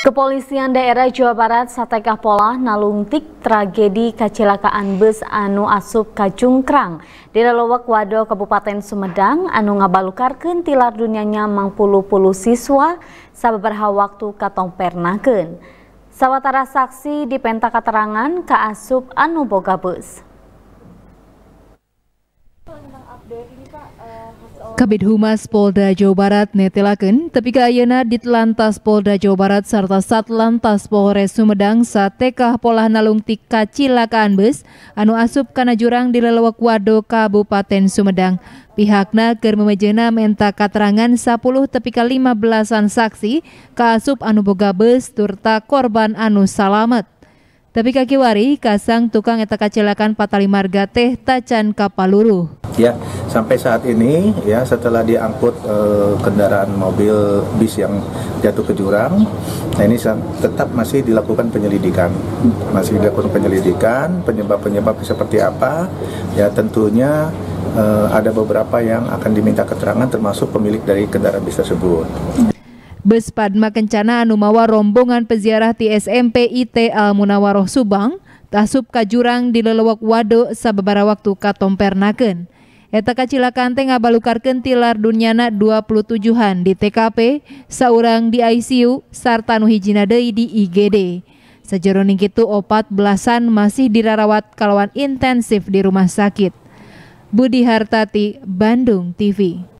Kepolisian daerah Jawa Barat Satekah Pola nalungtik tragedi kecelakaan bus anu asup Kacungkrang di Lelowak Wado Kabupaten Sumedang anu Ngabalukar tilar dunianya mang puluh-puluh siswa sabarha waktu katong pernaken. Sawatara saksi dipenta keterangan ka asup anu boga bus. Eh, Kabit Humas Polda Jawa Barat netelaken tepika ayeuna Ditlantas Polda Jawa Barat serta Satlantas Polres Sumedang satekah pola nalungtik kacilakaan bus anu asup kana jurang di lelewek Wado Kabupaten Sumedang. Pihakna keur memejena menta katerangan 10 k 15-an saksi kasup anu boga bus turta korban anu salamet. Tapi wari kasang tukang eta kacelakan patali marga teh tacan kapaluruh ya sampai saat ini ya setelah diangkut eh, kendaraan mobil bis yang jatuh ke jurang nah ini tetap masih dilakukan penyelidikan masih dilakukan penyelidikan penyebab-penyebab seperti apa ya tentunya eh, ada beberapa yang akan diminta keterangan termasuk pemilik dari kendaraan bis tersebut Bus Padma Kencana Anumawa rombongan peziarah TSMP IT Al Munawaroh Subang Tasub Kajurang di Lelewak Wado sababara waktu naken. Eta kacilakante ngabalukarkeun tilar dunyana 27-an di TKP, saurang di ICU, sarta nu hijina deui di IGD. Sejeroning kitu opat belasan masih dirawat kalawan intensif di rumah sakit. Budi Hartati, Bandung TV.